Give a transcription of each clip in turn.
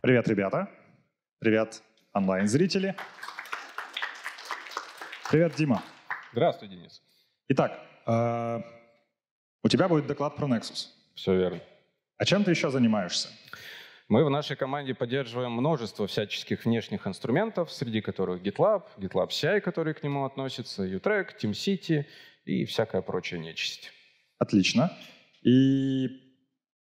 Привет, ребята. Привет, онлайн-зрители. Привет, Дима. Здравствуй, Денис. Итак, э, у тебя будет доклад про Nexus. Все верно. А чем ты еще занимаешься? Мы в нашей команде поддерживаем множество всяческих внешних инструментов, среди которых GitLab, GitLab CI, который к нему относится, U-Track, TeamCity и всякая прочая нечисть. Отлично. И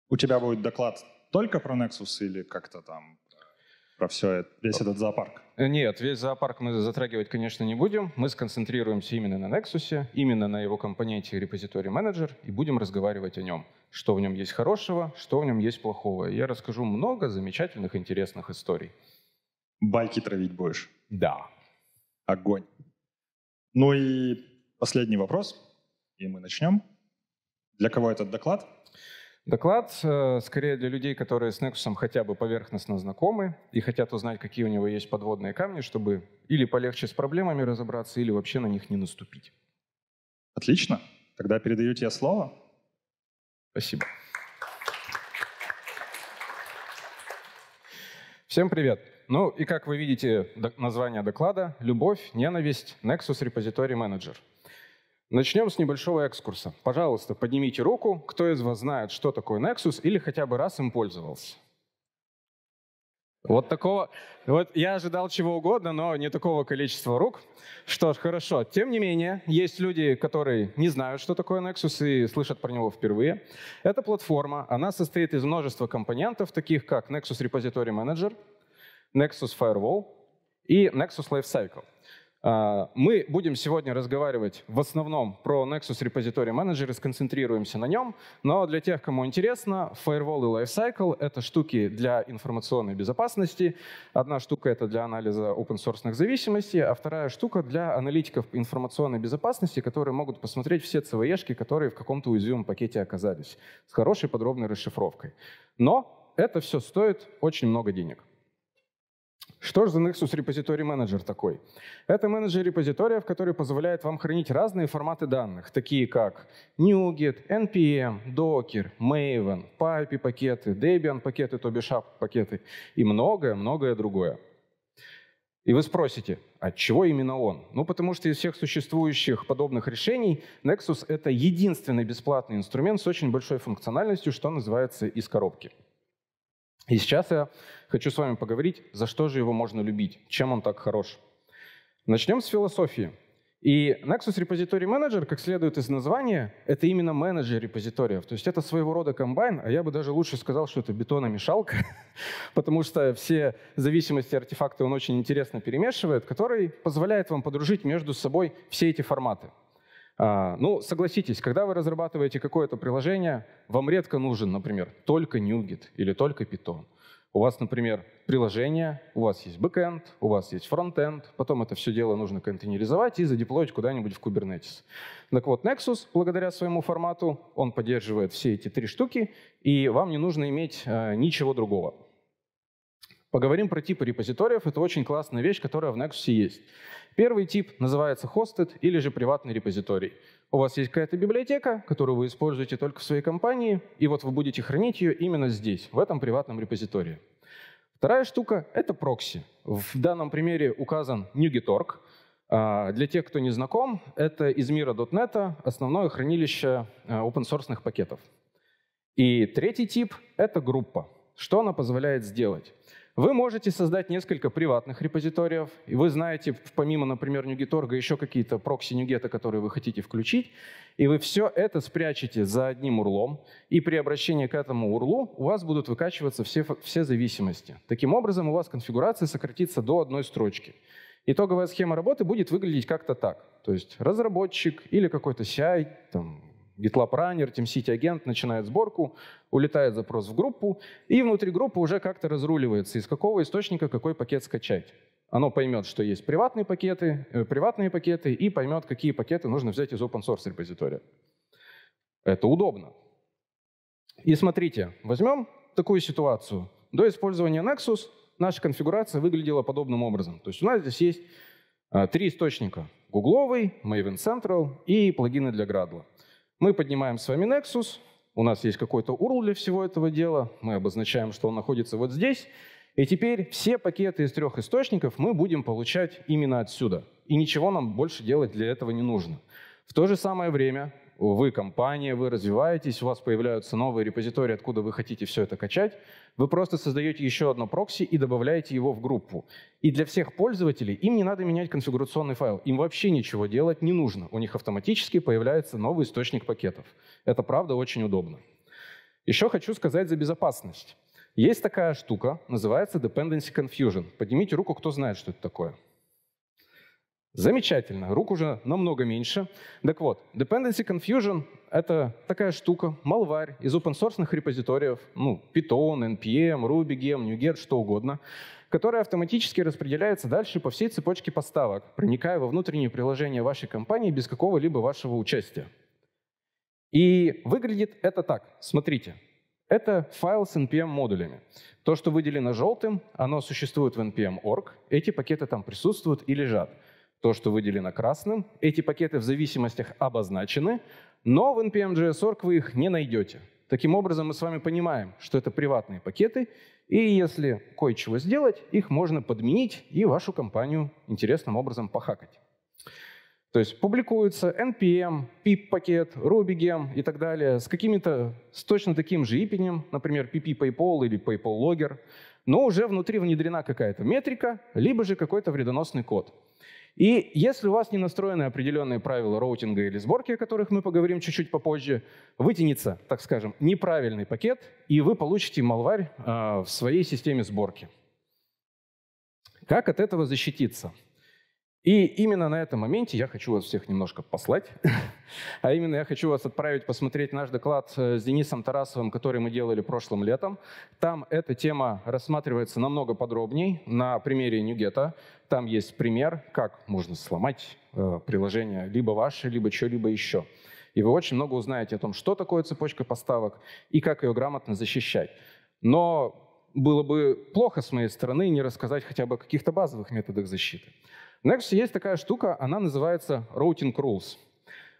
у тебя будет доклад только про Nexus или как-то там э, про все это, весь этот зоопарк? Э, нет, весь зоопарк мы затрагивать, конечно, не будем. Мы сконцентрируемся именно на Nexus, именно на его компоненте репозиторий менеджер и будем разговаривать о нем. Что в нем есть хорошего, что в нем есть плохого. Я расскажу много замечательных, интересных историй. Байки травить будешь? Да. Огонь. Ну и последний вопрос, и мы начнем. Для кого этот доклад? Доклад э, скорее для людей, которые с Nexus хотя бы поверхностно знакомы и хотят узнать, какие у него есть подводные камни, чтобы или полегче с проблемами разобраться, или вообще на них не наступить. Отлично. Тогда передаю тебе слово. Спасибо. Всем привет. Ну и как вы видите название доклада «Любовь, ненависть, Nexus Repository Manager». Начнем с небольшого экскурса. Пожалуйста, поднимите руку, кто из вас знает, что такое Nexus или хотя бы раз им пользовался. Вот такого... Вот я ожидал чего угодно, но не такого количества рук. Что ж, хорошо. Тем не менее, есть люди, которые не знают, что такое Nexus и слышат про него впервые. Эта платформа, она состоит из множества компонентов, таких как Nexus Repository Manager, Nexus Firewall и Nexus Lifecycle. А, мы будем сегодня разговаривать в основном про Nexus Repository Manager и сконцентрируемся на нем, но для тех, кому интересно, Firewall и Lifecycle — это штуки для информационной безопасности. Одна штука — это для анализа open-source зависимостей, а вторая штука — для аналитиков информационной безопасности, которые могут посмотреть все CVE-шки, которые в каком-то уязвимом пакете оказались, с хорошей подробной расшифровкой. Но это все стоит очень много денег. Что же за Nexus Repository Manager такой? Это менеджер репозиториев, который позволяет вам хранить разные форматы данных, такие как NuGet, NPM, Docker, Maven, Pipe пакеты, Debian пакеты, то бишь пакеты и многое-многое другое. И вы спросите, от «А чего именно он? Ну, потому что из всех существующих подобных решений Nexus — это единственный бесплатный инструмент с очень большой функциональностью, что называется из коробки. И сейчас я хочу с вами поговорить, за что же его можно любить, чем он так хорош. Начнем с философии. И Nexus Repository Manager, как следует из названия, это именно менеджер репозиториев. То есть это своего рода комбайн, а я бы даже лучше сказал, что это бетономешалка, потому что все зависимости артефакты он очень интересно перемешивает, который позволяет вам подружить между собой все эти форматы. А, ну, согласитесь, когда вы разрабатываете какое-то приложение, вам редко нужен, например, только NuGet или только Python. У вас, например, приложение, у вас есть бэкэнд, у вас есть фронтенд, потом это все дело нужно контейнеризовать и задеплоить куда-нибудь в Kubernetes. Так вот, Nexus, благодаря своему формату, он поддерживает все эти три штуки, и вам не нужно иметь э, ничего другого. Поговорим про типы репозиториев. Это очень классная вещь, которая в Nexus есть. Первый тип называется хостед или же приватный репозиторий. У вас есть какая-то библиотека, которую вы используете только в своей компании, и вот вы будете хранить ее именно здесь, в этом приватном репозитории. Вторая штука — это прокси. В данном примере указан NuGetorg. А, для тех, кто не знаком, это из мира .NET основное хранилище open-source а, пакетов. И третий тип — это группа. Что она позволяет сделать? Вы можете создать несколько приватных репозиториев, и вы знаете, помимо, например, NuGetorg, еще какие-то прокси нюгета, которые вы хотите включить, и вы все это спрячете за одним урлом, и при обращении к этому урлу у вас будут выкачиваться все, все зависимости. Таким образом, у вас конфигурация сократится до одной строчки. Итоговая схема работы будет выглядеть как-то так. То есть разработчик или какой-то CI, там, GitLab Runner, TeamCity агент начинает сборку, улетает запрос в группу, и внутри группы уже как-то разруливается, из какого источника какой пакет скачать. Оно поймет, что есть приватные пакеты, э, приватные пакеты, и поймет, какие пакеты нужно взять из open source репозитория. Это удобно. И смотрите, возьмем такую ситуацию. До использования Nexus наша конфигурация выглядела подобным образом. То есть у нас здесь есть а, три источника. Гугловый, Maven Central и плагины для Gradle. Мы поднимаем с вами Nexus, у нас есть какой-то URL для всего этого дела, мы обозначаем, что он находится вот здесь, и теперь все пакеты из трех источников мы будем получать именно отсюда. И ничего нам больше делать для этого не нужно. В то же самое время вы компания, вы развиваетесь, у вас появляются новые репозитории, откуда вы хотите все это качать, вы просто создаете еще одно прокси и добавляете его в группу. И для всех пользователей им не надо менять конфигурационный файл, им вообще ничего делать не нужно. У них автоматически появляется новый источник пакетов. Это правда очень удобно. Еще хочу сказать за безопасность. Есть такая штука, называется Dependency Confusion. Поднимите руку, кто знает, что это такое. Замечательно, рук уже намного меньше. Так вот, Dependency Confusion — это такая штука, малварь из open-source репозиториев, ну, Python, NPM, Ruby, gem, NuGet, что угодно, которая автоматически распределяется дальше по всей цепочке поставок, проникая во внутренние приложения вашей компании без какого-либо вашего участия. И выглядит это так. Смотрите. Это файл с NPM-модулями. То, что выделено желтым, оно существует в npm.org. Эти пакеты там присутствуют и лежат то, что выделено красным. Эти пакеты в зависимостях обозначены, но в npm.js.org вы их не найдете. Таким образом, мы с вами понимаем, что это приватные пакеты, и если кое-чего сделать, их можно подменить и вашу компанию интересным образом похакать. То есть публикуются NPM, pip-пакет, RubyGem и так далее с какими-то, с точно таким же ипенем, например, PP PayPal или PayPal Logger, но уже внутри внедрена какая-то метрика, либо же какой-то вредоносный код. И если у вас не настроены определенные правила роутинга или сборки, о которых мы поговорим чуть-чуть попозже, вытянется, так скажем, неправильный пакет, и вы получите малварь а, в своей системе сборки. Как от этого защититься? И именно на этом моменте я хочу вас всех немножко послать. а именно я хочу вас отправить посмотреть наш доклад э, с Денисом Тарасовым, который мы делали прошлым летом. Там эта тема рассматривается намного подробней на примере Ньюгета. Там есть пример, как можно сломать э, приложение либо ваше, либо что-либо еще. И вы очень много узнаете о том, что такое цепочка поставок и как ее грамотно защищать. Но было бы плохо с моей стороны не рассказать хотя бы о каких-то базовых методах защиты. Next есть такая штука, она называется Routing Rules.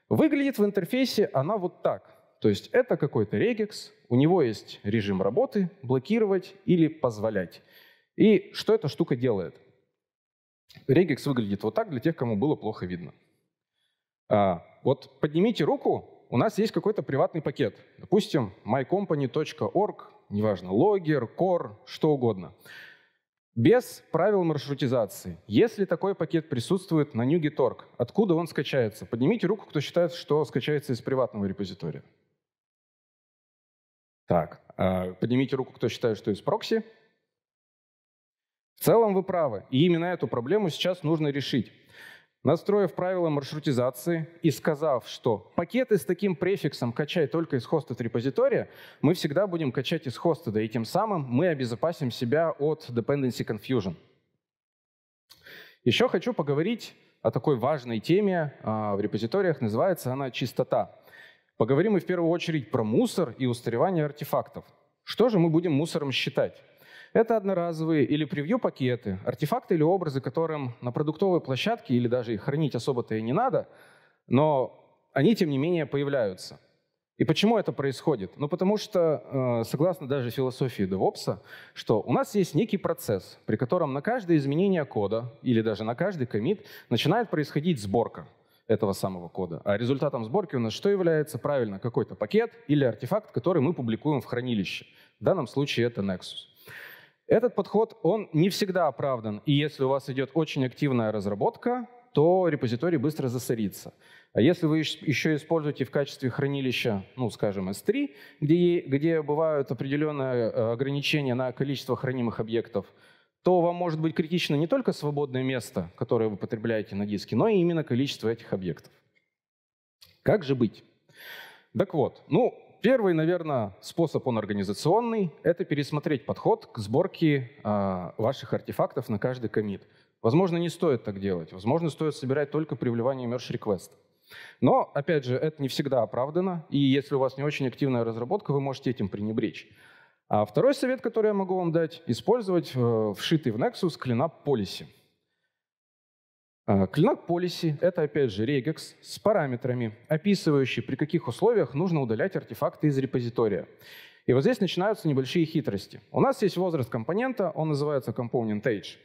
Выглядит в интерфейсе она вот так. То есть это какой-то регекс, у него есть режим работы, блокировать или позволять. И что эта штука делает? Регекс выглядит вот так для тех, кому было плохо видно. А, вот поднимите руку, у нас есть какой-то приватный пакет. Допустим, mycompany.org, неважно, логер, core, что угодно без правил маршрутизации. Если такой пакет присутствует на NuGeTorg, откуда он скачается? Поднимите руку, кто считает, что скачается из приватного репозитория. Так, а, поднимите руку, кто считает, что из прокси. В целом вы правы, и именно эту проблему сейчас нужно решить настроив правила маршрутизации и сказав, что пакеты с таким префиксом качай только из хостед репозитория, мы всегда будем качать из хостеда, и тем самым мы обезопасим себя от dependency confusion. Еще хочу поговорить о такой важной теме а, в репозиториях, называется она «Чистота». Поговорим мы в первую очередь про мусор и устаревание артефактов. Что же мы будем мусором считать? Это одноразовые или превью-пакеты, артефакты или образы, которым на продуктовой площадке или даже их хранить особо-то и не надо, но они, тем не менее, появляются. И почему это происходит? Ну, потому что, э, согласно даже философии DevOps, что у нас есть некий процесс, при котором на каждое изменение кода или даже на каждый комит начинает происходить сборка этого самого кода. А результатом сборки у нас что является? Правильно, какой-то пакет или артефакт, который мы публикуем в хранилище. В данном случае это Nexus. Этот подход, он не всегда оправдан. И если у вас идет очень активная разработка, то репозиторий быстро засорится. А если вы еще используете в качестве хранилища, ну, скажем, S3, где, где бывают определенные э, ограничения на количество хранимых объектов, то вам может быть критично не только свободное место, которое вы потребляете на диске, но и именно количество этих объектов. Как же быть? Так вот, ну, первый, наверное, способ, он организационный, это пересмотреть подход к сборке э, ваших артефактов на каждый комит. Возможно, не стоит так делать. Возможно, стоит собирать только при вливании merge request. Но, опять же, это не всегда оправдано, и если у вас не очень активная разработка, вы можете этим пренебречь. А второй совет, который я могу вам дать, использовать э, вшитый в Nexus клинап policy. А, клинок policy — это, опять же, регекс с параметрами, описывающий, при каких условиях нужно удалять артефакты из репозитория. И вот здесь начинаются небольшие хитрости. У нас есть возраст компонента, он называется component age.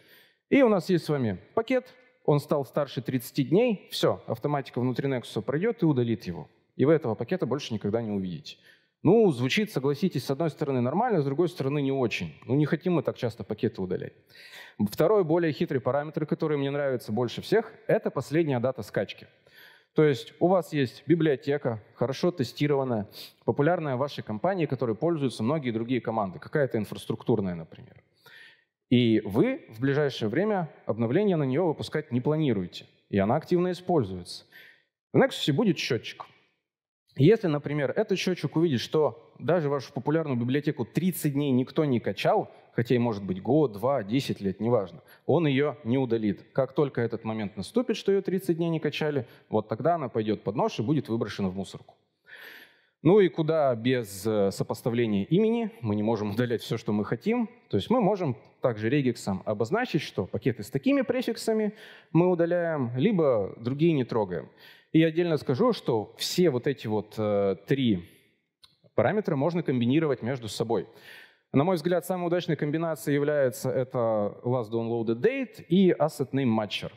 И у нас есть с вами пакет, он стал старше 30 дней, все, автоматика внутри Nexus пройдет и удалит его. И вы этого пакета больше никогда не увидите. Ну, звучит, согласитесь, с одной стороны нормально, с другой стороны не очень. Ну, не хотим мы так часто пакеты удалять. Второй, более хитрый параметр, который мне нравится больше всех, это последняя дата скачки. То есть у вас есть библиотека, хорошо тестированная, популярная в вашей компании, которой пользуются многие другие команды, какая-то инфраструктурная, например. И вы в ближайшее время обновление на нее выпускать не планируете, и она активно используется. В Nexus будет счетчик. Если, например, этот счетчик увидит, что даже вашу популярную библиотеку 30 дней никто не качал, хотя и может быть год, два, 10 лет, неважно, он ее не удалит. Как только этот момент наступит, что ее 30 дней не качали, вот тогда она пойдет под нож и будет выброшена в мусорку. Ну и куда без э, сопоставления имени мы не можем удалять все, что мы хотим. То есть мы можем также регексом обозначить, что пакеты с такими префиксами мы удаляем, либо другие не трогаем. И отдельно скажу, что все вот эти вот э, три параметра можно комбинировать между собой. На мой взгляд, самой удачной комбинацией является это last downloaded date и asset name matcher.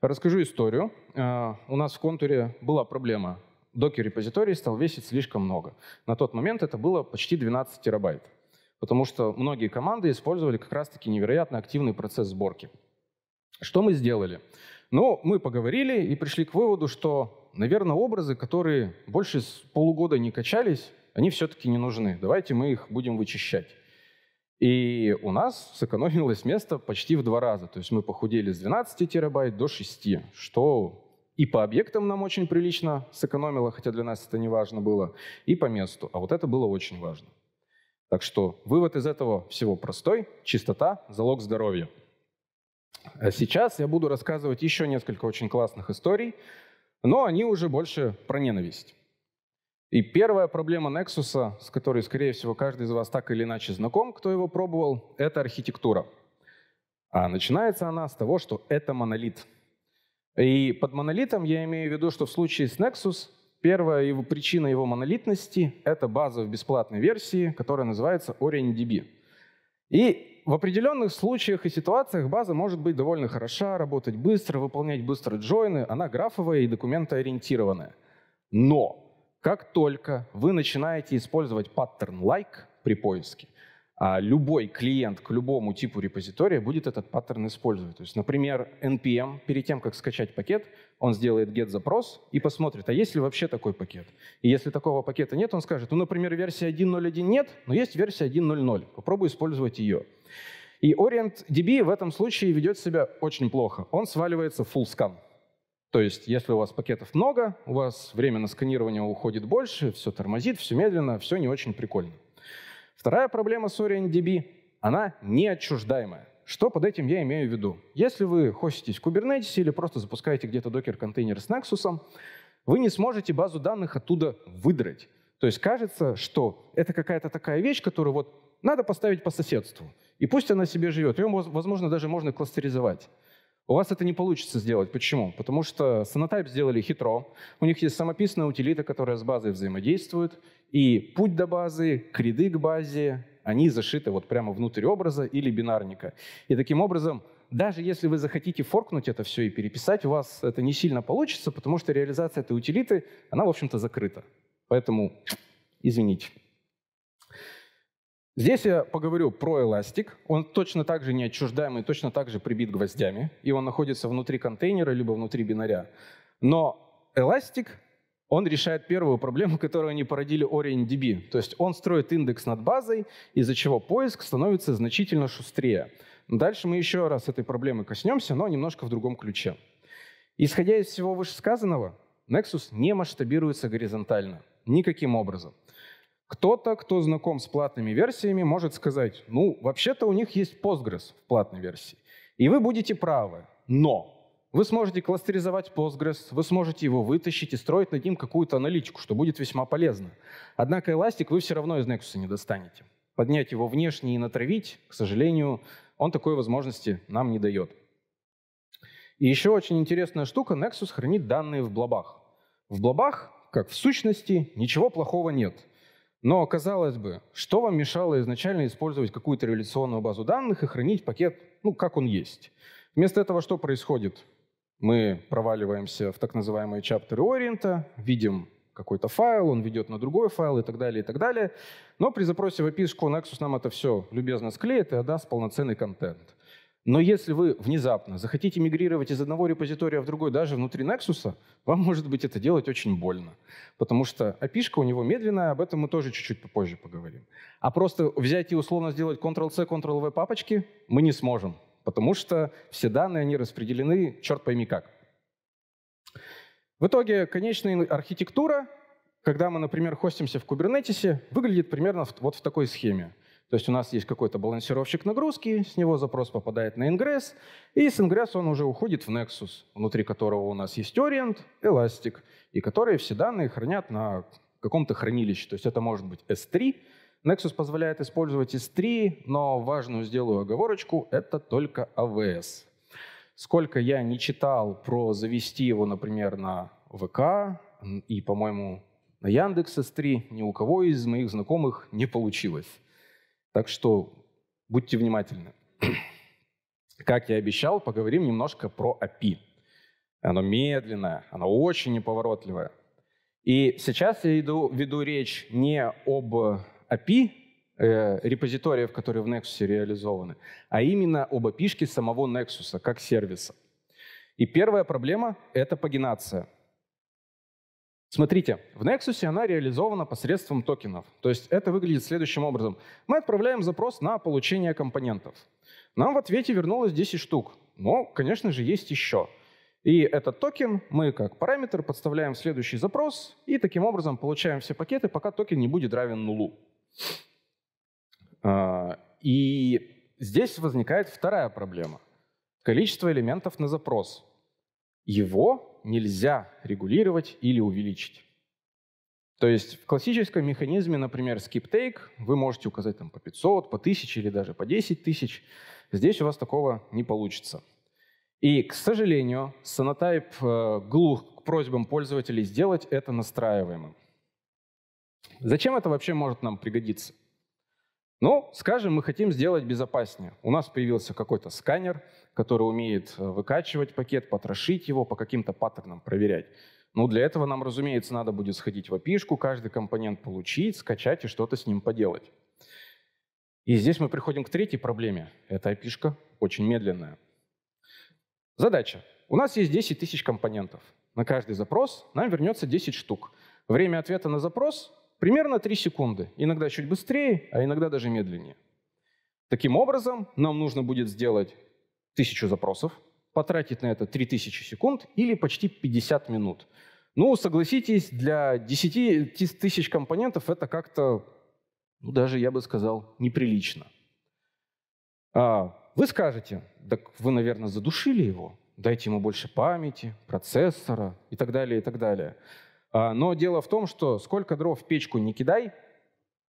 Расскажу историю. Э, у нас в контуре была проблема. Docker репозиторий стал весить слишком много. На тот момент это было почти 12 терабайт потому что многие команды использовали как раз-таки невероятно активный процесс сборки. Что мы сделали? Но мы поговорили и пришли к выводу, что, наверное, образы, которые больше с полугода не качались, они все-таки не нужны. Давайте мы их будем вычищать. И у нас сэкономилось место почти в два раза. То есть мы похудели с 12 терабайт до 6, что и по объектам нам очень прилично сэкономило, хотя для нас это не важно было, и по месту. А вот это было очень важно. Так что вывод из этого всего простой. Чистота – залог здоровья. А сейчас я буду рассказывать еще несколько очень классных историй, но они уже больше про ненависть. И первая проблема Nexus, с которой, скорее всего, каждый из вас так или иначе знаком, кто его пробовал, это архитектура. А начинается она с того, что это монолит. И под монолитом я имею в виду, что в случае с Nexus первая его причина его монолитности — это база в бесплатной версии, которая называется OrangeDB. И в определенных случаях и ситуациях база может быть довольно хороша, работать быстро, выполнять быстро джойны, она графовая и документоориентированная. Но как только вы начинаете использовать паттерн like при поиске – а, любой клиент к любому типу репозитория будет этот паттерн использовать. То есть, например, NPM, перед тем, как скачать пакет, он сделает get-запрос и посмотрит, а есть ли вообще такой пакет. И если такого пакета нет, он скажет, ну, например, версия 1.0.1 нет, но есть версия 1.0.0, Попробую использовать ее. И OrientDB в этом случае ведет себя очень плохо. Он сваливается full scan. То есть, если у вас пакетов много, у вас время на сканирование уходит больше, все тормозит, все медленно, все не очень прикольно. Вторая проблема с OrientDB, она неотчуждаемая. Что под этим я имею в виду? Если вы хоститесь в Kubernetes или просто запускаете где-то докер-контейнер с Nexus, вы не сможете базу данных оттуда выдрать. То есть кажется, что это какая-то такая вещь, которую вот надо поставить по соседству. И пусть она себе живет. Ее, возможно, даже можно кластеризовать. У вас это не получится сделать. Почему? Потому что Sonatype сделали хитро. У них есть самописная утилита, которая с базой взаимодействует. И путь до базы, криды к базе, они зашиты вот прямо внутрь образа или бинарника. И таким образом, даже если вы захотите форкнуть это все и переписать, у вас это не сильно получится, потому что реализация этой утилиты, она, в общем-то, закрыта. Поэтому извините. Здесь я поговорю про эластик. Он точно так же неотчуждаемый, точно так же прибит гвоздями, и он находится внутри контейнера либо внутри бинаря. Но эластик он решает первую проблему, которую они породили OrientDB. То есть он строит индекс над базой, из-за чего поиск становится значительно шустрее. Дальше мы еще раз этой проблемы коснемся, но немножко в другом ключе. Исходя из всего вышесказанного, Nexus не масштабируется горизонтально. Никаким образом. Кто-то, кто знаком с платными версиями, может сказать, ну, вообще-то у них есть Postgres в платной версии. И вы будете правы, но вы сможете кластеризовать Postgres, вы сможете его вытащить и строить над ним какую-то аналитику, что будет весьма полезно. Однако эластик вы все равно из Nexus не достанете. Поднять его внешне и натравить, к сожалению, он такой возможности нам не дает. И еще очень интересная штука, Nexus хранит данные в блобах. В блобах, как в сущности, ничего плохого нет – но, казалось бы, что вам мешало изначально использовать какую-то революционную базу данных и хранить пакет, ну, как он есть? Вместо этого что происходит? Мы проваливаемся в так называемые чаптеры ориента, видим какой-то файл, он ведет на другой файл и так далее, и так далее. Но при запросе в API Nexus нам это все любезно склеит и отдаст полноценный контент. Но если вы внезапно захотите мигрировать из одного репозитория в другой даже внутри Nexus, вам может быть это делать очень больно. Потому что api у него медленная, об этом мы тоже чуть-чуть попозже поговорим. А просто взять и условно сделать Ctrl-C, Ctrl-V папочки мы не сможем, потому что все данные, они распределены черт пойми как. В итоге конечная архитектура, когда мы, например, хостимся в Kubernetes, выглядит примерно вот в такой схеме. То есть у нас есть какой-то балансировщик нагрузки, с него запрос попадает на ингресс, и с ингресса он уже уходит в Nexus, внутри которого у нас есть Orient, Elastic, и которые все данные хранят на каком-то хранилище. То есть это может быть S3, Nexus позволяет использовать S3, но важную сделаю оговорочку — это только AWS. Сколько я не читал про завести его, например, на ВК и, по-моему, на Яндекс S3, ни у кого из моих знакомых не получилось. Так что будьте внимательны. Как я обещал, поговорим немножко про API. Оно медленное, оно очень неповоротливое. И сейчас я иду, веду речь не об API, э, в которые в Nexus реализованы, а именно об API самого Nexus как сервиса. И первая проблема — это пагинация — Смотрите, в Nexus она реализована посредством токенов. То есть это выглядит следующим образом. Мы отправляем запрос на получение компонентов. Нам в ответе вернулось 10 штук, но, конечно же, есть еще. И этот токен мы как параметр подставляем в следующий запрос и таким образом получаем все пакеты, пока токен не будет равен нулу. А, и здесь возникает вторая проблема. Количество элементов на запрос. Его нельзя регулировать или увеличить. То есть в классическом механизме, например, skip-take, вы можете указать там по 500, по 1000 или даже по 10 тысяч. Здесь у вас такого не получится. И, к сожалению, Sonotype э, глух к просьбам пользователей сделать это настраиваемым. Зачем это вообще может нам пригодиться? Ну, скажем, мы хотим сделать безопаснее. У нас появился какой-то сканер, который умеет э, выкачивать пакет, потрошить его, по каким-то паттернам проверять. Ну, для этого нам, разумеется, надо будет сходить в api каждый компонент получить, скачать и что-то с ним поделать. И здесь мы приходим к третьей проблеме. Эта api очень медленная. Задача. У нас есть 10 тысяч компонентов. На каждый запрос нам вернется 10 штук. Время ответа на запрос Примерно 3 секунды, иногда чуть быстрее, а иногда даже медленнее. Таким образом, нам нужно будет сделать тысячу запросов, потратить на это 3000 секунд или почти 50 минут. Ну, согласитесь, для 10 тысяч компонентов это как-то, ну, даже я бы сказал, неприлично. А вы скажете, так вы, наверное, задушили его, дайте ему больше памяти, процессора и так далее, и так далее. А, но дело в том, что сколько дров в печку не кидай,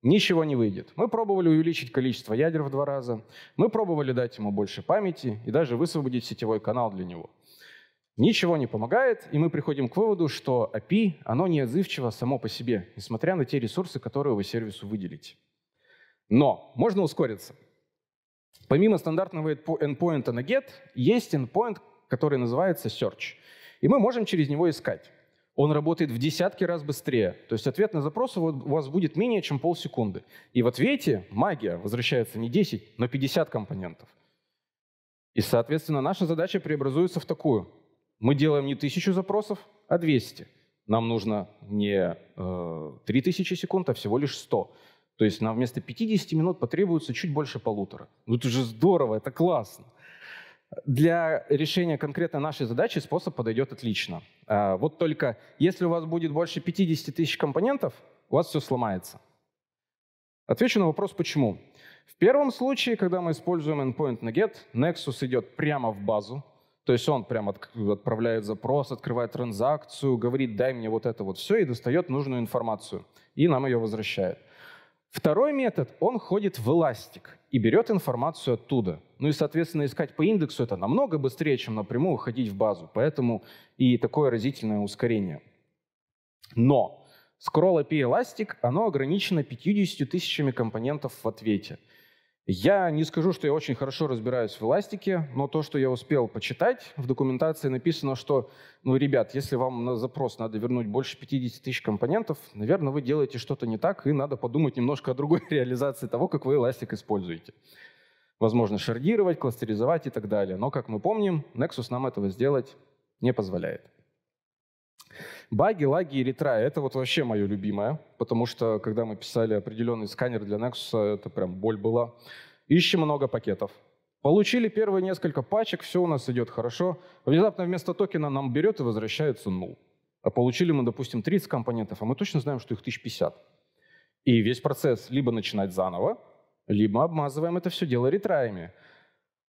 ничего не выйдет. Мы пробовали увеличить количество ядер в два раза, мы пробовали дать ему больше памяти и даже высвободить сетевой канал для него. Ничего не помогает, и мы приходим к выводу, что API, оно неотзывчиво само по себе, несмотря на те ресурсы, которые вы сервису выделите. Но можно ускориться. Помимо стандартного endpoint на GET, есть endpoint, который называется Search. И мы можем через него искать он работает в десятки раз быстрее. То есть ответ на запрос у вас будет менее, чем полсекунды. И в ответе магия возвращается не 10, но 50 компонентов. И, соответственно, наша задача преобразуется в такую. Мы делаем не тысячу запросов, а 200. Нам нужно не э, 3000 секунд, а всего лишь 100. То есть нам вместо 50 минут потребуется чуть больше полутора. Ну это же здорово, это классно. Для решения конкретно нашей задачи способ подойдет отлично. А, вот только если у вас будет больше 50 тысяч компонентов, у вас все сломается. Отвечу на вопрос, почему. В первом случае, когда мы используем endpoint на get, Nexus идет прямо в базу, то есть он прямо отправляет запрос, открывает транзакцию, говорит, дай мне вот это вот все, и достает нужную информацию, и нам ее возвращает. Второй метод, он ходит в эластик и берет информацию оттуда. Ну и, соответственно, искать по индексу это намного быстрее, чем напрямую ходить в базу. Поэтому и такое разительное ускорение. Но Scroll API Elastic, оно ограничено 50 тысячами компонентов в ответе. Я не скажу, что я очень хорошо разбираюсь в эластике, но то, что я успел почитать, в документации написано, что, ну, ребят, если вам на запрос надо вернуть больше 50 тысяч компонентов, наверное, вы делаете что-то не так, и надо подумать немножко о другой реализации того, как вы эластик используете. Возможно шардировать, кластеризовать и так далее. Но, как мы помним, Nexus нам этого сделать не позволяет. Баги, лаги и ретраи — это вот вообще мое любимое, потому что когда мы писали определенный сканер для Nexus, это прям боль была. Ищем много пакетов. Получили первые несколько пачек, все у нас идет хорошо. Внезапно вместо токена нам берет и возвращается нул. А получили мы, допустим, 30 компонентов, а мы точно знаем, что их 1050. И весь процесс либо начинать заново, либо обмазываем это все дело ретраями.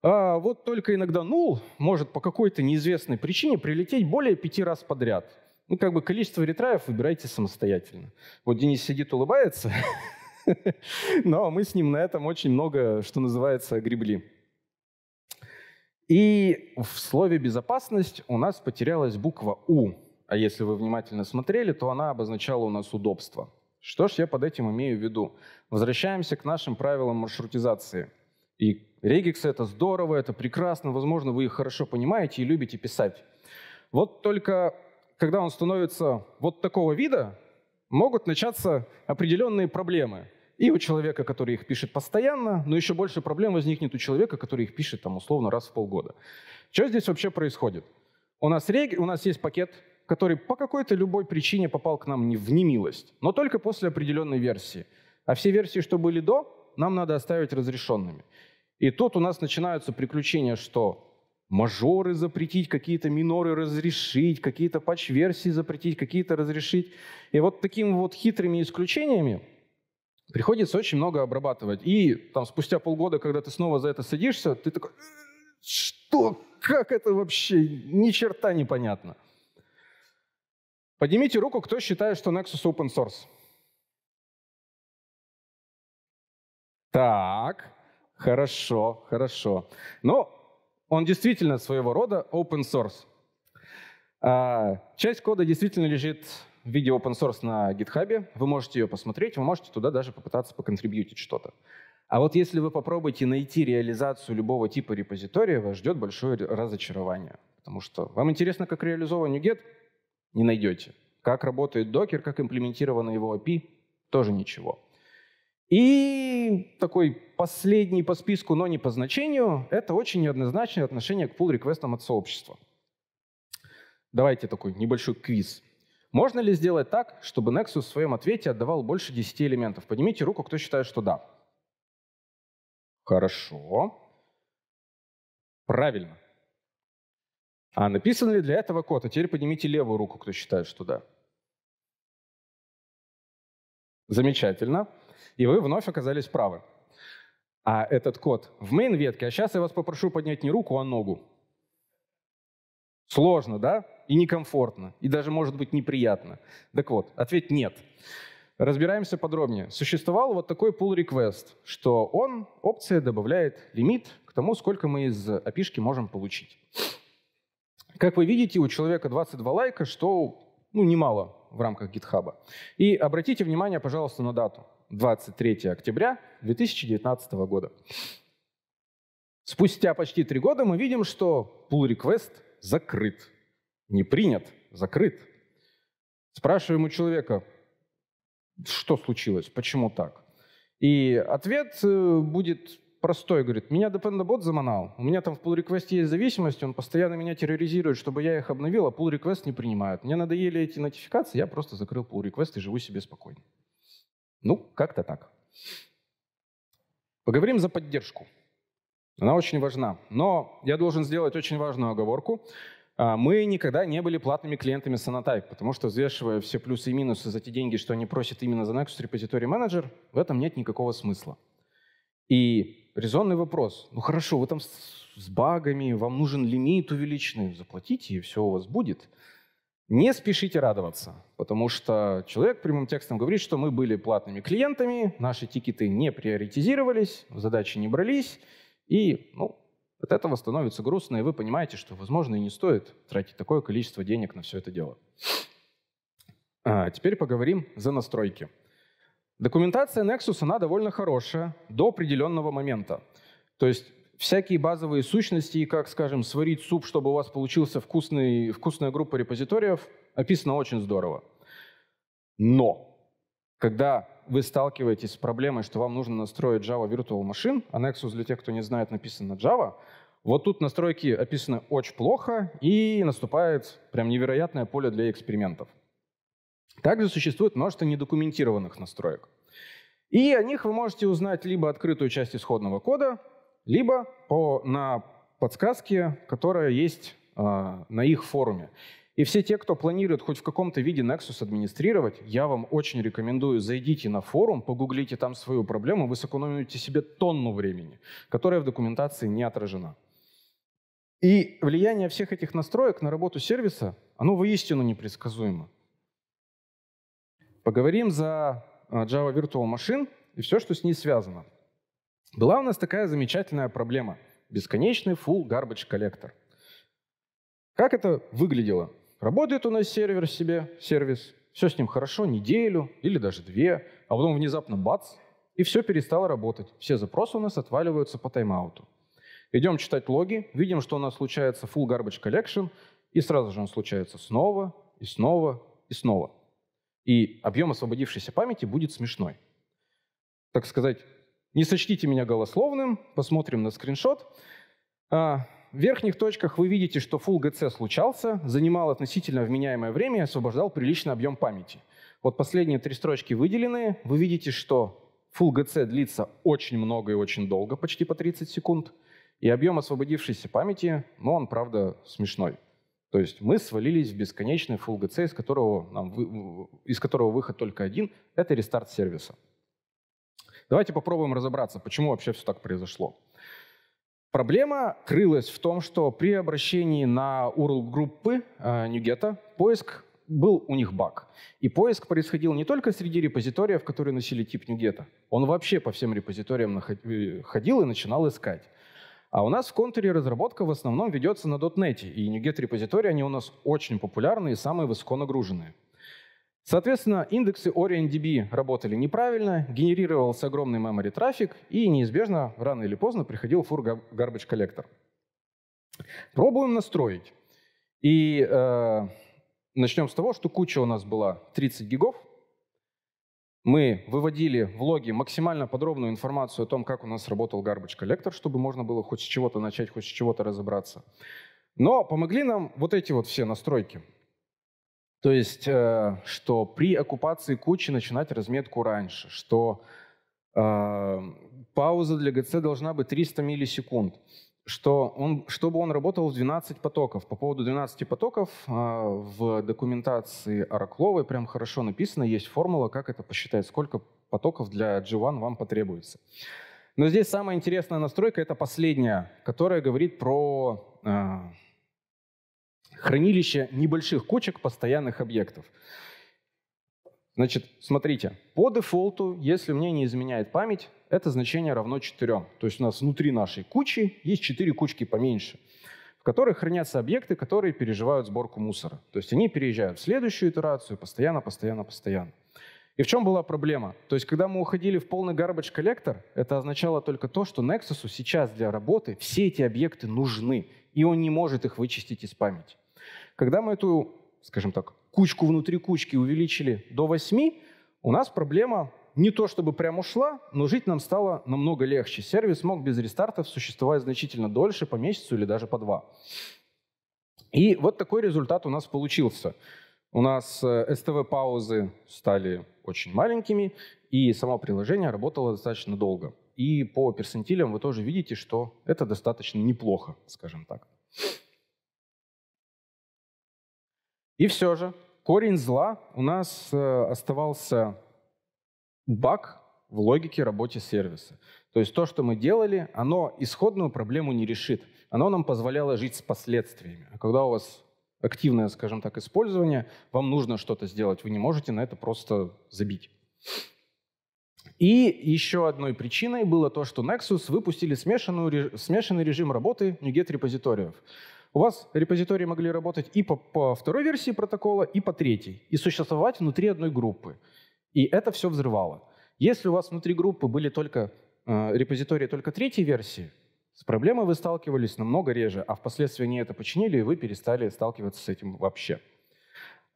А вот только иногда нул может по какой-то неизвестной причине прилететь более пяти раз подряд. Ну, как бы количество ретраев выбирайте самостоятельно. Вот Денис сидит, улыбается, но мы с ним на этом очень много, что называется, гребли. И в слове «безопасность» у нас потерялась буква «У». А если вы внимательно смотрели, то она обозначала у нас удобство – что ж я под этим имею в виду? Возвращаемся к нашим правилам маршрутизации. И регексы — это здорово, это прекрасно, возможно, вы их хорошо понимаете и любите писать. Вот только когда он становится вот такого вида, могут начаться определенные проблемы. И у человека, который их пишет постоянно, но еще больше проблем возникнет у человека, который их пишет там условно раз в полгода. Что здесь вообще происходит? У нас, рег... у нас есть пакет который по какой-то любой причине попал к нам не в немилость, но только после определенной версии. А все версии, что были до, нам надо оставить разрешенными. И тут у нас начинаются приключения, что мажоры запретить, какие-то миноры разрешить, какие-то патч-версии запретить, какие-то разрешить. И вот такими вот хитрыми исключениями приходится очень много обрабатывать. И там спустя полгода, когда ты снова за это садишься, ты такой, «Э, что, как это вообще, ни черта непонятно. Поднимите руку, кто считает, что Nexus open source. Так, хорошо, хорошо. Но ну, он действительно своего рода open source. А, часть кода действительно лежит в виде open source на GitHub. Вы можете ее посмотреть, вы можете туда даже попытаться поконтрибьютить что-то. А вот если вы попробуете найти реализацию любого типа репозитория, вас ждет большое разочарование. Потому что вам интересно, как реализован NuGet? не найдете. Как работает докер, как имплементирована его API, тоже ничего. И такой последний по списку, но не по значению, это очень неоднозначное отношение к pull-реквестам от сообщества. Давайте такой небольшой квиз. Можно ли сделать так, чтобы Nexus в своем ответе отдавал больше 10 элементов? Поднимите руку, кто считает, что да. Хорошо. Правильно. А написан ли для этого код? А теперь поднимите левую руку, кто считает, что да. Замечательно. И вы вновь оказались правы. А этот код в main ветке, а сейчас я вас попрошу поднять не руку, а ногу. Сложно, да? И некомфортно, и даже, может быть, неприятно. Так вот, ответ нет. Разбираемся подробнее. Существовал вот такой pull request, что он, опция, добавляет лимит к тому, сколько мы из API можем получить. Как вы видите, у человека 22 лайка, что ну, немало в рамках гитхаба. И обратите внимание, пожалуйста, на дату. 23 октября 2019 года. Спустя почти три года мы видим, что pull request закрыт. Не принят, закрыт. Спрашиваем у человека, что случилось, почему так? И ответ э, будет простой, говорит, меня Dependabot заманал, у меня там в pull реквесте есть зависимости, он постоянно меня терроризирует, чтобы я их обновил, а pull request не принимают. Мне надоели эти нотификации, я просто закрыл pull request и живу себе спокойно. Ну, как-то так. Поговорим за поддержку. Она очень важна. Но я должен сделать очень важную оговорку. А, мы никогда не были платными клиентами Sonatype, потому что, взвешивая все плюсы и минусы за те деньги, что они просят именно за Nexus Repository Manager, в этом нет никакого смысла. И резонный вопрос. Ну хорошо, вы там с, с багами, вам нужен лимит увеличенный, заплатите, и все у вас будет. Не спешите радоваться, потому что человек прямым текстом говорит, что мы были платными клиентами, наши тикеты не приоритизировались, задачи не брались, и ну, от этого становится грустно, и вы понимаете, что, возможно, и не стоит тратить такое количество денег на все это дело. А теперь поговорим за настройки. Документация Nexus, она довольно хорошая до определенного момента. То есть всякие базовые сущности и как, скажем, сварить суп, чтобы у вас получился вкусный, вкусная группа репозиториев, описано очень здорово. Но когда вы сталкиваетесь с проблемой, что вам нужно настроить Java Virtual Machine, а Nexus, для тех, кто не знает, написан на Java, вот тут настройки описаны очень плохо, и наступает прям невероятное поле для экспериментов. Также существует множество недокументированных настроек. И о них вы можете узнать либо открытую часть исходного кода, либо по, на подсказке, которая есть э, на их форуме. И все те, кто планирует хоть в каком-то виде Nexus администрировать, я вам очень рекомендую, зайдите на форум, погуглите там свою проблему, вы сэкономите себе тонну времени, которая в документации не отражена. И влияние всех этих настроек на работу сервиса, оно воистину непредсказуемо. Поговорим за а, Java Virtual Machine и все, что с ней связано. Была у нас такая замечательная проблема — бесконечный full garbage collector. Как это выглядело? Работает у нас сервер себе, сервис, все с ним хорошо, неделю или даже две, а потом внезапно бац, и все перестало работать. Все запросы у нас отваливаются по тайм-ауту. Идем читать логи, видим, что у нас случается full garbage collection, и сразу же он случается снова, и снова, и снова. И объем освободившейся памяти будет смешной. Так сказать, не сочтите меня голословным, посмотрим на скриншот. А, в верхних точках вы видите, что Full GC случался, занимал относительно вменяемое время и освобождал приличный объем памяти. Вот последние три строчки выделены. Вы видите, что Full GC длится очень много и очень долго, почти по 30 секунд. И объем освободившейся памяти, но ну, он, правда, смешной. То есть мы свалились в бесконечный Full GC, из которого, нам, из которого выход только один — это рестарт сервиса. Давайте попробуем разобраться, почему вообще все так произошло. Проблема крылась в том, что при обращении на URL группы э, NuGet поиск был у них баг. И поиск происходил не только среди репозиториев, которые носили тип NuGet. Он вообще по всем репозиториям э, ходил и начинал искать. А у нас в контуре разработка в основном ведется на .NET, и NuGet репозитории, они у нас очень популярны и самые высоко нагруженные. Соответственно, индексы OrientDB работали неправильно, генерировался огромный memory трафик, и неизбежно рано или поздно приходил фур garbage коллектор. Пробуем настроить. И э, начнем с того, что куча у нас была 30 гигов, мы выводили в логи максимально подробную информацию о том, как у нас работал Garbage Collector, чтобы можно было хоть с чего-то начать, хоть с чего-то разобраться. Но помогли нам вот эти вот все настройки. То есть, э, что при оккупации кучи начинать разметку раньше, что э, пауза для ГЦ должна быть 300 миллисекунд, что он, чтобы он работал в 12 потоков. По поводу 12 потоков а, в документации Оракловой прям хорошо написано, есть формула, как это посчитать, сколько потоков для G1 вам потребуется. Но здесь самая интересная настройка, это последняя, которая говорит про а, хранилище небольших кучек постоянных объектов. Значит, смотрите, по дефолту, если мне не изменяет память, это значение равно 4. То есть у нас внутри нашей кучи есть 4 кучки поменьше, в которых хранятся объекты, которые переживают сборку мусора. То есть они переезжают в следующую итерацию постоянно, постоянно, постоянно. И в чем была проблема? То есть, когда мы уходили в полный garbage коллектор, это означало только то, что Nexus сейчас для работы все эти объекты нужны, и он не может их вычистить из памяти. Когда мы эту, скажем так, кучку внутри кучки увеличили до 8, у нас проблема не то чтобы прям ушла, но жить нам стало намного легче. Сервис мог без рестартов существовать значительно дольше, по месяцу или даже по два. И вот такой результат у нас получился. У нас э, СТВ-паузы стали очень маленькими, и само приложение работало достаточно долго. И по персентилям вы тоже видите, что это достаточно неплохо, скажем так. И все же корень зла у нас э, оставался баг в логике работы сервиса. То есть то, что мы делали, оно исходную проблему не решит. Оно нам позволяло жить с последствиями. А когда у вас активное, скажем так, использование, вам нужно что-то сделать, вы не можете на это просто забить. И еще одной причиной было то, что Nexus выпустили смешанную, смешанный режим работы NuGet репозиториев у вас репозитории могли работать и по, по второй версии протокола, и по третьей, и существовать внутри одной группы. И это все взрывало. Если у вас внутри группы были только э, репозитории только третьей версии, с проблемой вы сталкивались намного реже, а впоследствии они это починили, и вы перестали сталкиваться с этим вообще.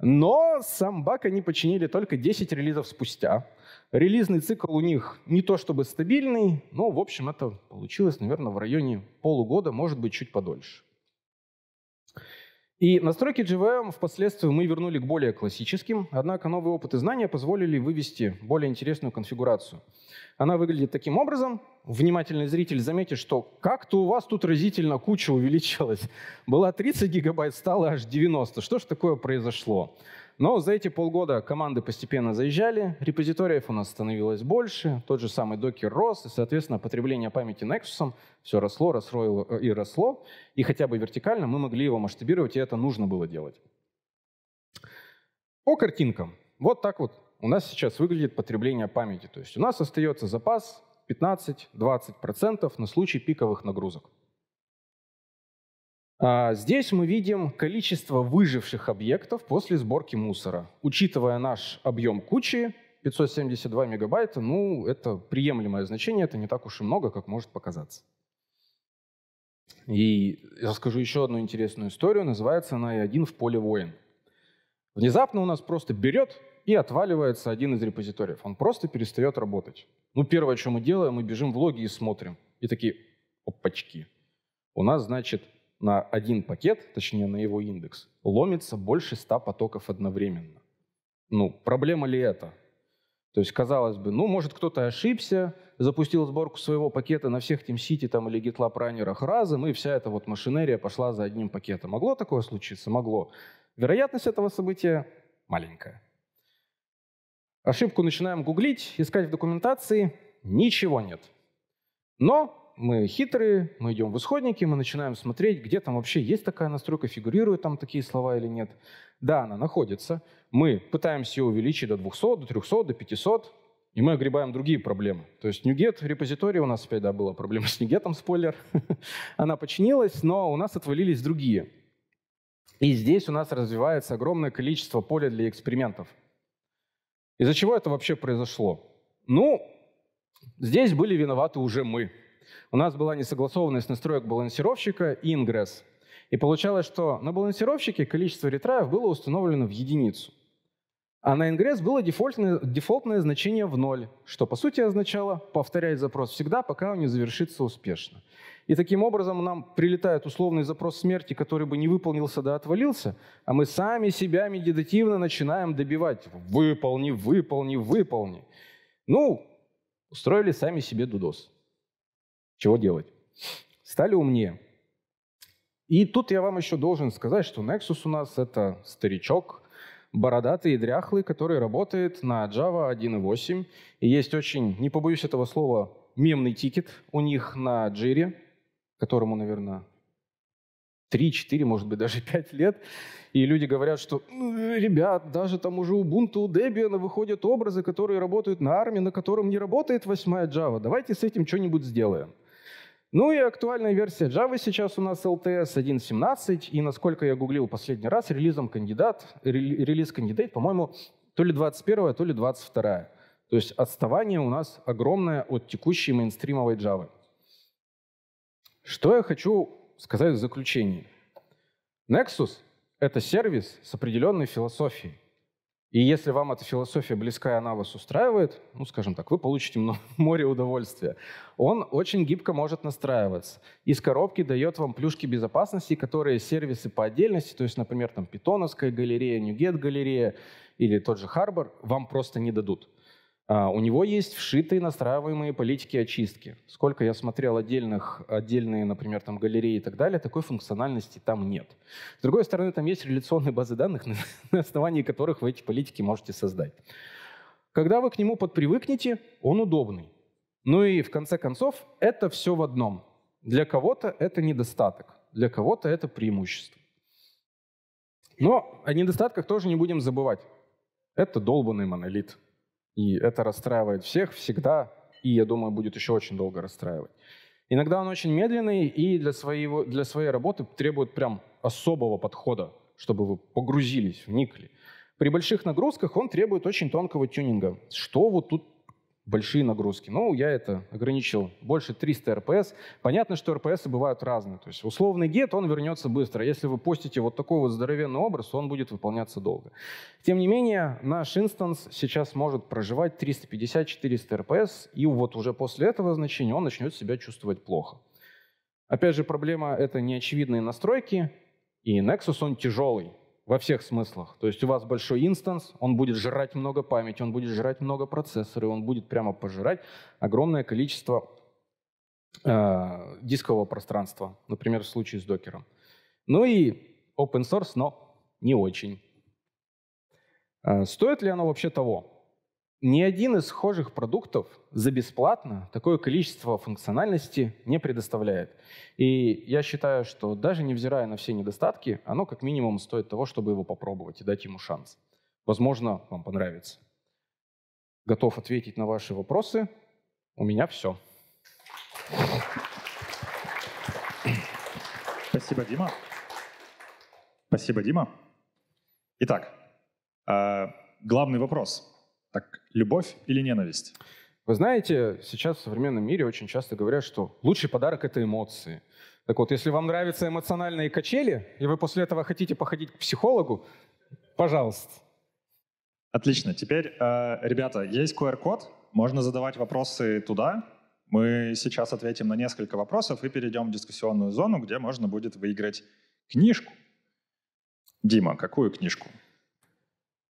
Но сам баг они починили только 10 релизов спустя. Релизный цикл у них не то чтобы стабильный, но, в общем, это получилось, наверное, в районе полугода, может быть, чуть подольше. И настройки JVM впоследствии мы вернули к более классическим, однако новые опыт и знания позволили вывести более интересную конфигурацию. Она выглядит таким образом. Внимательный зритель заметит, что как-то у вас тут разительно куча увеличилась. Была 30 гигабайт, стало аж 90. Что ж такое произошло? Но за эти полгода команды постепенно заезжали, репозиториев у нас становилось больше, тот же самый докер рос, и, соответственно, потребление памяти Nexus все росло, росло э, и росло, и хотя бы вертикально мы могли его масштабировать, и это нужно было делать. По картинкам. Вот так вот у нас сейчас выглядит потребление памяти. То есть у нас остается запас 15-20% на случай пиковых нагрузок. А, здесь мы видим количество выживших объектов после сборки мусора. Учитывая наш объем кучи, 572 мегабайта, ну, это приемлемое значение, это не так уж и много, как может показаться. И я расскажу еще одну интересную историю, называется она и один в поле воин». Внезапно у нас просто берет и отваливается один из репозиториев. Он просто перестает работать. Ну, первое, что мы делаем, мы бежим в логи и смотрим. И такие, опачки. У нас, значит, на один пакет, точнее на его индекс, ломится больше 100 потоков одновременно. Ну, проблема ли это? То есть, казалось бы, ну, может, кто-то ошибся, запустил сборку своего пакета на всех TeamCity там, или GitLab раннерах разом, и вся эта вот машинерия пошла за одним пакетом. Могло такое случиться? Могло. Вероятность этого события маленькая. Ошибку начинаем гуглить, искать в документации. Ничего нет. Но мы хитрые, мы идем в исходники, мы начинаем смотреть, где там вообще есть такая настройка, фигурируют там такие слова или нет. Да, она находится. Мы пытаемся ее увеличить до 200, до 300, до 500, и мы огребаем другие проблемы. То есть NuGet в репозитории у нас опять да, была проблема с NuGet, спойлер. она починилась, но у нас отвалились другие. И здесь у нас развивается огромное количество поля для экспериментов. Из-за чего это вообще произошло? Ну, здесь были виноваты уже мы – у нас была несогласованность настроек балансировщика и ингресс. И получалось, что на балансировщике количество ретраев было установлено в единицу. А на ingress было дефолтное, дефолтное значение в ноль, что по сути означало повторять запрос всегда, пока он не завершится успешно. И таким образом нам прилетает условный запрос смерти, который бы не выполнился, да отвалился, а мы сами себя медитативно начинаем добивать. Выполни, выполни, выполни. Ну, устроили сами себе дудос чего делать. Стали умнее. И тут я вам еще должен сказать, что Nexus у нас это старичок, бородатый и дряхлый, который работает на Java 1.8. И есть очень, не побоюсь этого слова, мемный тикет у них на Jira, которому, наверное, 3-4, может быть, даже 5 лет, и люди говорят, что «Ну, «Ребят, даже там уже Ubuntu, Debian выходят образы, которые работают на армии, на котором не работает восьмая Java. Давайте с этим что-нибудь сделаем». Ну и актуальная версия Java сейчас у нас LTS 1.17, и насколько я гуглил последний раз, релизом кандидат, релиз кандидат, по-моему, то ли 21, то ли 22. То есть отставание у нас огромное от текущей мейнстримовой Java. Что я хочу сказать в заключении? Nexus — это сервис с определенной философией. И если вам эта философия близка, и она вас устраивает, ну, скажем так, вы получите море удовольствия. Он очень гибко может настраиваться. Из коробки дает вам плюшки безопасности, которые сервисы по отдельности, то есть, например, там Питоновская галерея, Ньюгет галерея или тот же Харбор, вам просто не дадут. А, у него есть вшитые настраиваемые политики очистки. Сколько я смотрел отдельных, отдельные, например, там галереи и так далее, такой функциональности там нет. С другой стороны, там есть реляционные базы данных, на основании которых вы эти политики можете создать. Когда вы к нему подпривыкнете, он удобный. Ну и в конце концов, это все в одном. Для кого-то это недостаток, для кого-то это преимущество. Но о недостатках тоже не будем забывать. Это долбанный монолит. И это расстраивает всех всегда, и, я думаю, будет еще очень долго расстраивать. Иногда он очень медленный и для, своего, для своей работы требует прям особого подхода, чтобы вы погрузились, вникли. При больших нагрузках он требует очень тонкого тюнинга. Что вот тут большие нагрузки. Ну, я это ограничил. Больше 300 РПС. Понятно, что РПС бывают разные. То есть условный гет, он вернется быстро. Если вы постите вот такой вот здоровенный образ, он будет выполняться долго. Тем не менее, наш инстанс сейчас может проживать 350-400 РПС, и вот уже после этого значения он начнет себя чувствовать плохо. Опять же, проблема — это неочевидные настройки, и Nexus, он тяжелый. Во всех смыслах. То есть у вас большой инстанс, он будет жрать много памяти, он будет жрать много процессора, он будет прямо пожирать огромное количество э, дискового пространства, например, в случае с докером. Ну и open source, но не очень. Э, стоит ли оно вообще того? Ни один из схожих продуктов за бесплатно такое количество функциональности не предоставляет. И я считаю, что даже невзирая на все недостатки, оно как минимум стоит того, чтобы его попробовать и дать ему шанс. Возможно, вам понравится. Готов ответить на ваши вопросы. У меня все. Спасибо, Дима. Спасибо, Дима. Итак, э, главный вопрос – так, любовь или ненависть? Вы знаете, сейчас в современном мире очень часто говорят, что лучший подарок — это эмоции. Так вот, если вам нравятся эмоциональные качели, и вы после этого хотите походить к психологу, пожалуйста. Отлично. Теперь, э, ребята, есть QR-код, можно задавать вопросы туда. Мы сейчас ответим на несколько вопросов и перейдем в дискуссионную зону, где можно будет выиграть книжку. Дима, какую книжку?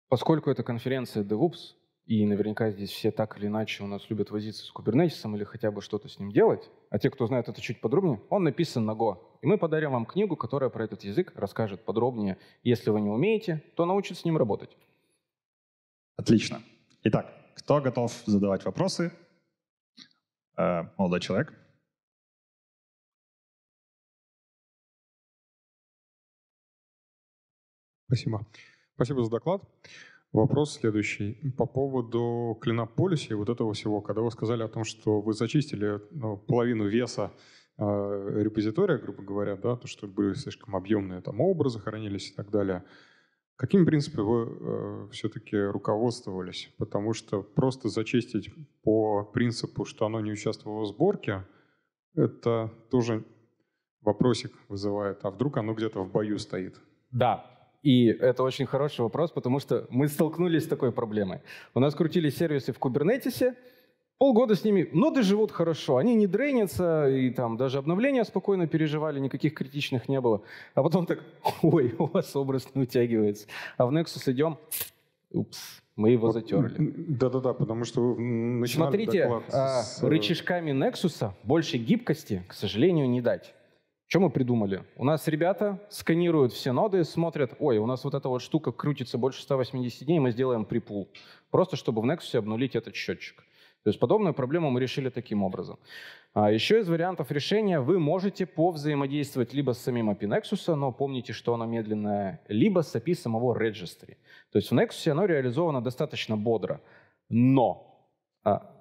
Поскольку это конференция DevOps, и наверняка здесь все так или иначе у нас любят возиться с кубернетисом или хотя бы что-то с ним делать. А те, кто знает это чуть подробнее, он написан на Go. И мы подарим вам книгу, которая про этот язык расскажет подробнее. Если вы не умеете, то научит с ним работать. Отлично. Итак, кто готов задавать вопросы? Э, молодой человек. Спасибо. Спасибо за доклад. Вопрос следующий. По поводу клинап полиси и вот этого всего, когда вы сказали о том, что вы зачистили ну, половину веса э, репозитория, грубо говоря, да, то, что были слишком объемные там образы хранились и так далее, Каким принципом вы э, все-таки руководствовались? Потому что просто зачистить по принципу, что оно не участвовало в сборке, это тоже вопросик вызывает. А вдруг оно где-то в бою стоит? Да, и это очень хороший вопрос, потому что мы столкнулись с такой проблемой. У нас крутились сервисы в Кубернетисе, полгода с ними, ноды живут хорошо, они не дрейнятся, и там даже обновления спокойно переживали, никаких критичных не было. А потом так, ой, у вас образ не утягивается. А в Nexus идем, упс, мы его затерли. Да-да-да, потому что начинали Смотрите, доклад а, с... Э, рычажками Nexus больше гибкости, к сожалению, не дать. Что мы придумали? У нас ребята сканируют все ноды, смотрят, ой, у нас вот эта вот штука крутится больше 180 дней, мы сделаем припул. Просто чтобы в Nexus обнулить этот счетчик. То есть подобную проблему мы решили таким образом. А еще из вариантов решения вы можете повзаимодействовать либо с самим API Nexus, но помните, что оно медленное, либо с API самого Registry. То есть в Nexus оно реализовано достаточно бодро. Но а, как,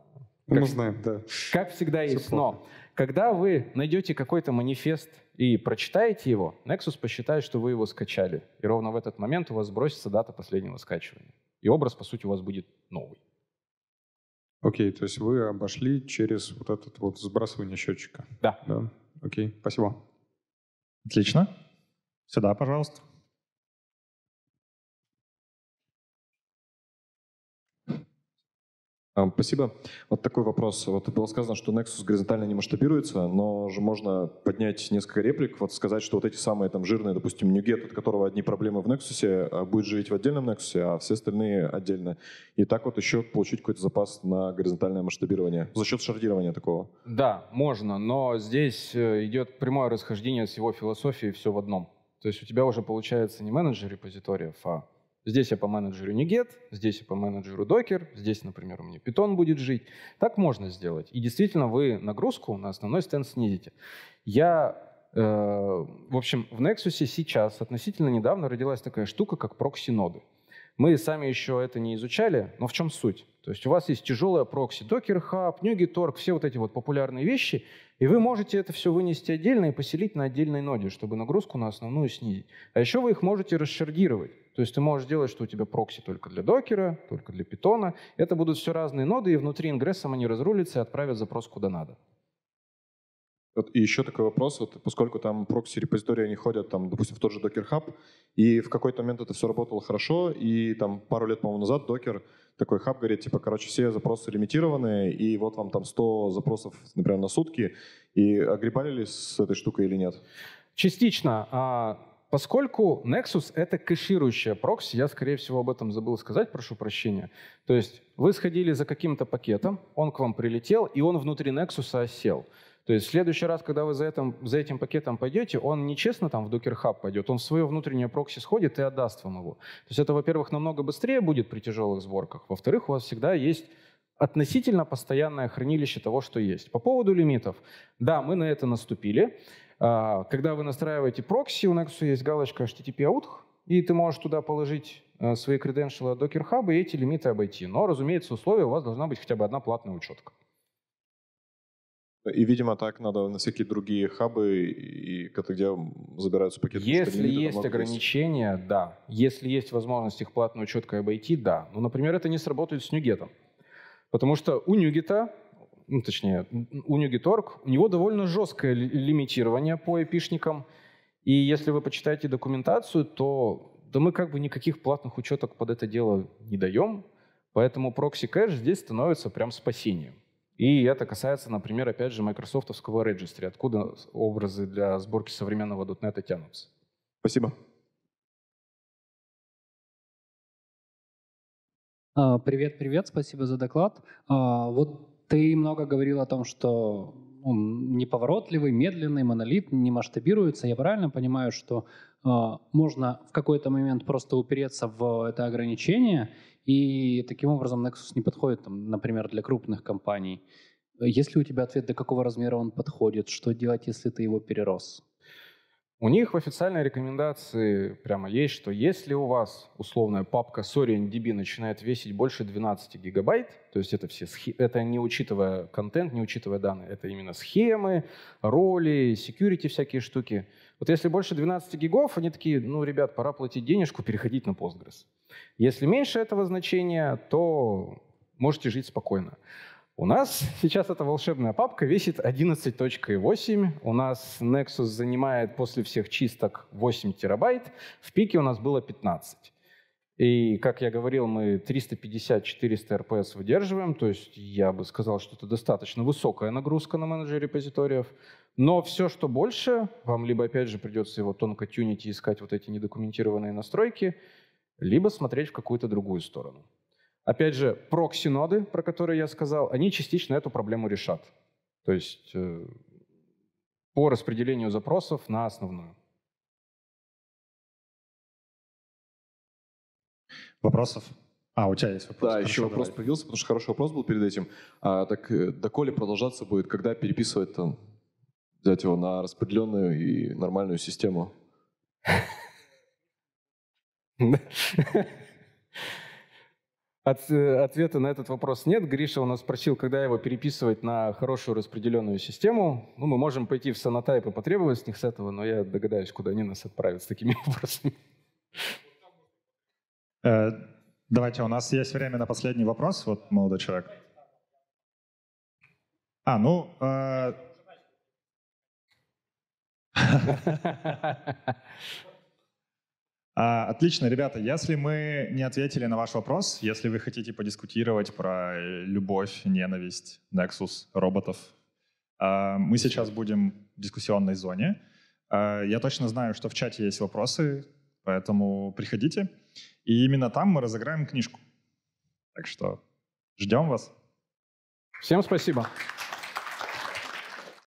мы знаем, да. Как всегда Все есть плохо. но. Когда вы найдете какой-то манифест и прочитаете его, Nexus посчитает, что вы его скачали. И ровно в этот момент у вас сбросится дата последнего скачивания. И образ, по сути, у вас будет новый. Окей, okay, то есть вы обошли через вот этот вот сбрасывание счетчика. Да. да? Окей, okay, спасибо. Отлично. Сюда, пожалуйста. А, спасибо. Вот такой вопрос. Вот было сказано, что Nexus горизонтально не масштабируется, но же можно поднять несколько реплик, вот сказать, что вот эти самые там жирные, допустим, NuGet, от которого одни проблемы в Nexus, э, будет жить в отдельном Nexus, а все остальные отдельно. И так вот еще получить какой-то запас на горизонтальное масштабирование за счет шардирования такого. Да, можно, но здесь э, идет прямое расхождение с его философией все в одном. То есть у тебя уже получается не менеджер репозиториев, а Здесь я по менеджеру не get, здесь я по менеджеру докер, здесь, например, у меня питон будет жить. Так можно сделать. И действительно, вы нагрузку на основной стенд снизите. Я э, в общем, в Nexus сейчас относительно недавно родилась такая штука, как прокси-ноды. Мы сами еще это не изучали, но в чем суть? То есть у вас есть тяжелая прокси, Docker Hub, NuGiTorg, все вот эти вот популярные вещи, и вы можете это все вынести отдельно и поселить на отдельной ноде, чтобы нагрузку на основную снизить. А еще вы их можете расшардировать. То есть ты можешь делать, что у тебя прокси только для докера, только для питона. Это будут все разные ноды, и внутри ингрессом они разрулятся и отправят запрос куда надо. Вот, и еще такой вопрос, вот, поскольку там прокси-репозитории, они ходят, там, допустим, в тот же Docker Hub, и в какой-то момент это все работало хорошо, и там пару лет, по-моему, назад Docker такой хаб говорит, типа, короче, все запросы лимитированы, и вот вам там 100 запросов, например, на сутки, и огребали ли с этой штукой или нет? Частично. А Поскольку Nexus — это кэширующая прокси, я, скорее всего, об этом забыл сказать, прошу прощения. То есть вы сходили за каким-то пакетом, он к вам прилетел, и он внутри Nexus осел. То есть в следующий раз, когда вы за этим, за этим пакетом пойдете, он нечестно там в Docker Hub пойдет, он в свое внутреннее прокси сходит и отдаст вам его. То есть это, во-первых, намного быстрее будет при тяжелых сборках. Во-вторых, у вас всегда есть относительно постоянное хранилище того, что есть. По поводу лимитов. Да, мы на это наступили. А, когда вы настраиваете прокси, у Nexus есть галочка HTTP out, и ты можешь туда положить э, свои креденшалы от Docker Hub и эти лимиты обойти. Но, разумеется, условие у вас должна быть хотя бы одна платная учетка. И, видимо, так надо на всякие другие хабы, и где забираются пакеты. Если есть ограничения, быть. да. Если есть возможность их платную четко обойти, да. Но, например, это не сработает с нюгетом. Потому что у нюгета ну, точнее, у NewgiTorg у него довольно жесткое лимитирование по эпишникам. И если вы почитаете документацию, то да мы как бы никаких платных учеток под это дело не даем, поэтому прокси кэш здесь становится прям спасением. И это касается, например, опять же, майкрософтовского регистри, откуда образы для сборки современного .NET тянутся. Спасибо. А, привет, привет, спасибо за доклад. А, вот ты много говорил о том, что ну, неповоротливый, медленный монолит не масштабируется. Я правильно понимаю, что э, можно в какой-то момент просто упереться в это ограничение, и таким образом Nexus не подходит, там, например, для крупных компаний. Если у тебя ответ, до какого размера он подходит, что делать, если ты его перерос? У них в официальной рекомендации прямо есть, что если у вас условная папка SoryNDB начинает весить больше 12 гигабайт, то есть это, все, это не учитывая контент, не учитывая данные, это именно схемы, роли, security всякие штуки. Вот если больше 12 гигов, они такие, ну, ребят, пора платить денежку, переходить на Postgres. Если меньше этого значения, то можете жить спокойно. У нас сейчас эта волшебная папка весит 11.8. У нас Nexus занимает после всех чисток 8 терабайт. В пике у нас было 15. И, как я говорил, мы 350-400 RPS выдерживаем, то есть я бы сказал, что это достаточно высокая нагрузка на менеджер репозиториев. Но все, что больше, вам либо, опять же, придется его тонко тюнить и искать вот эти недокументированные настройки, либо смотреть в какую-то другую сторону. Опять же, прокси-ноды, про которые я сказал, они частично эту проблему решат. То есть э, по распределению запросов на основную. Вопросов? А, у тебя есть вопрос. Да, Хорошо, еще вопрос давай. появился, потому что хороший вопрос был перед этим. А, так э, доколе продолжаться будет, когда переписывать там, взять его на распределенную и нормальную систему? От, э, ответа на этот вопрос нет. Гриша у нас спросил, когда его переписывать на хорошую распределенную систему. Ну, мы можем пойти в санотайп и потребовать с них с этого, но я догадаюсь, куда они нас отправят с такими вопросами. Э, давайте, у нас есть время на последний вопрос, вот молодой человек. А, ну... Э... А, отлично, ребята, если мы не ответили на ваш вопрос, если вы хотите подискутировать про э, любовь, ненависть, Nexus, роботов, а, мы сейчас будем в дискуссионной зоне. А, я точно знаю, что в чате есть вопросы, поэтому приходите. И именно там мы разыграем книжку. Так что ждем вас. Всем спасибо.